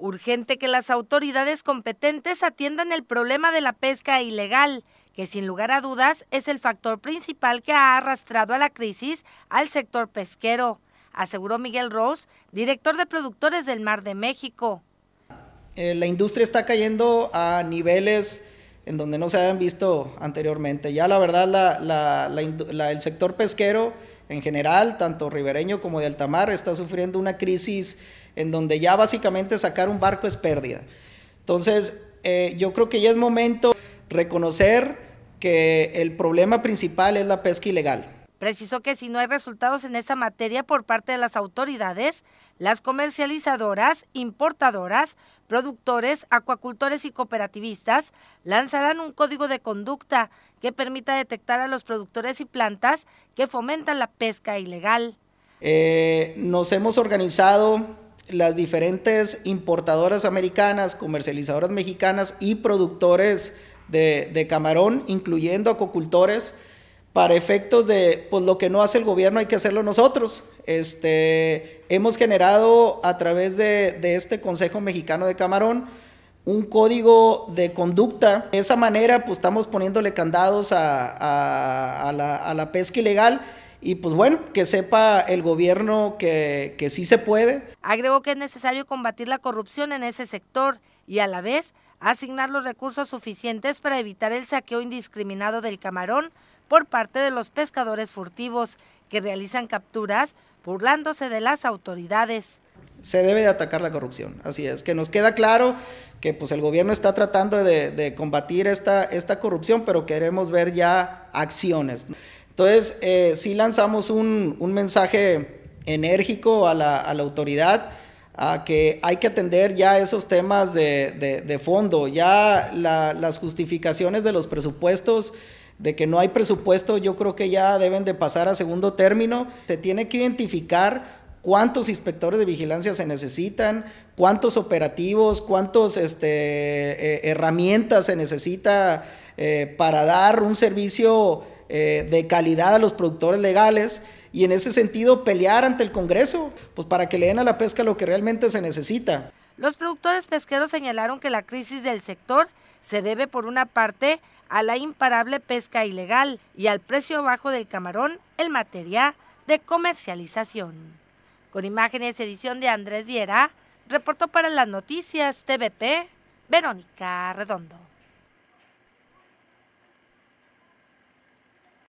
Urgente que las autoridades competentes atiendan el problema de la pesca ilegal, que sin lugar a dudas es el factor principal que ha arrastrado a la crisis al sector pesquero, aseguró Miguel Rose, director de Productores del Mar de México. Eh, la industria está cayendo a niveles en donde no se habían visto anteriormente. Ya la verdad, el sector pesquero en general, tanto ribereño como de altamar, está sufriendo una crisis en donde ya básicamente sacar un barco es pérdida. Entonces, eh, yo creo que ya es momento reconocer que el problema principal es la pesca ilegal. Precisó que si no hay resultados en esa materia por parte de las autoridades, las comercializadoras, importadoras, productores, acuacultores y cooperativistas lanzarán un código de conducta que permita detectar a los productores y plantas que fomentan la pesca ilegal. Eh, nos hemos organizado las diferentes importadoras americanas, comercializadoras mexicanas y productores de, de camarón, incluyendo acuacultores para efectos de pues, lo que no hace el gobierno hay que hacerlo nosotros. Este, hemos generado a través de, este Consejo Mexicano de Camarón un código de conducta. De esa manera pues estamos poniéndole candados a, la, pesca ilegal. Y pues bueno, que sepa el gobierno que, que sí se puede. Agregó que es necesario combatir la corrupción en ese sector y a la vez asignar los recursos suficientes para evitar el saqueo indiscriminado del camarón por parte de los pescadores furtivos que realizan capturas burlándose de las autoridades. Se debe de atacar la corrupción, así es, que nos queda claro que pues el gobierno está tratando de, de combatir esta, esta corrupción, pero queremos ver ya acciones. Entonces, eh, sí lanzamos un, un mensaje enérgico a la, a la, autoridad, a que hay que atender ya esos temas de, de, fondo, ya las justificaciones de los presupuestos de que no hay presupuesto, yo creo que ya deben de pasar a segundo término. Se tiene que identificar cuántos inspectores de vigilancia se necesitan, cuántos operativos, cuántas este, eh, herramientas se necesita eh, para dar un servicio eh, de calidad a los productores legales y en ese sentido pelear ante el Congreso, pues para que le den a la pesca lo que realmente se necesita. Los productores pesqueros señalaron que la crisis del sector se debe por una parte a la imparable pesca ilegal y al precio bajo del camarón, el materia de comercialización. Con imágenes edición de Andrés Viera, reportó para las noticias TVP Verónica Redondo.